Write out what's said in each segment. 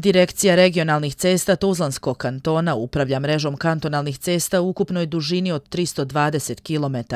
Direkcija regionalnih cesta Tuzlanskog kantona upravlja mrežom kantonalnih cesta u ukupnoj dužini od 320 km,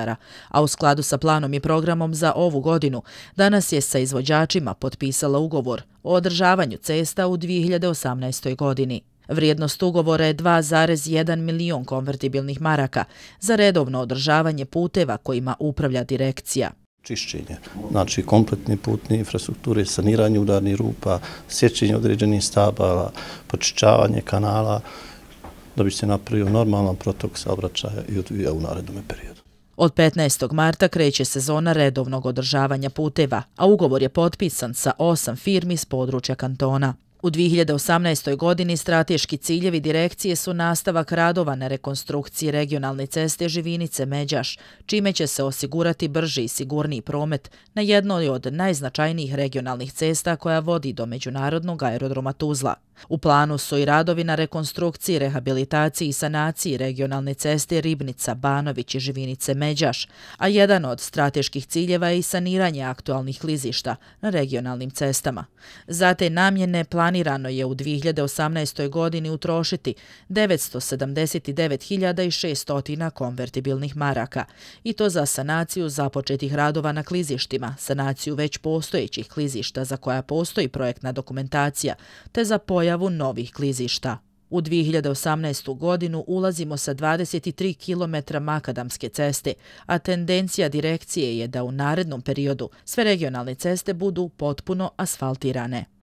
a u skladu sa planom i programom za ovu godinu danas je sa izvođačima potpisala ugovor o održavanju cesta u 2018. godini. Vrijednost ugovora je 2,1 milion konvertibilnih maraka za redovno održavanje puteva kojima upravlja direkcija čišćenje, znači kompletne putne infrastrukture, saniranje udarnih rupa, sjećenje određenih stabala, počičavanje kanala, da bi se napravio normalan protok saobraćaja i odvija u narednom periodu. Od 15. marta kreće sezona redovnog održavanja puteva, a ugovor je potpisan sa osam firmi iz područja kantona. U 2018. godini strateški ciljevi direkcije su nastavak radova na rekonstrukciji regionalne ceste Živinice Međaš, čime će se osigurati brži i sigurniji promet na jednoj od najznačajnijih regionalnih cesta koja vodi do Međunarodnog aerodroma Tuzla. U planu su i radovi na rekonstrukciji, rehabilitaciji i sanaciji regionalne ceste Ribnica, Banović i Živinice, Međaš, a jedan od strateških ciljeva je i saniranje aktualnih klizišta na regionalnim cestama. Za te namjene planirano je u 2018. godini utrošiti 979.600 konvertibilnih maraka i to za sanaciju započetih radova na klizištima, sanaciju već postojećih klizišta za koja postoji projektna dokumentacija, te za pojedinu pojavu novih klizišta. U 2018. godinu ulazimo sa 23 km makadamske ceste, a tendencija direkcije je da u narednom periodu sve regionalne ceste budu potpuno asfaltirane.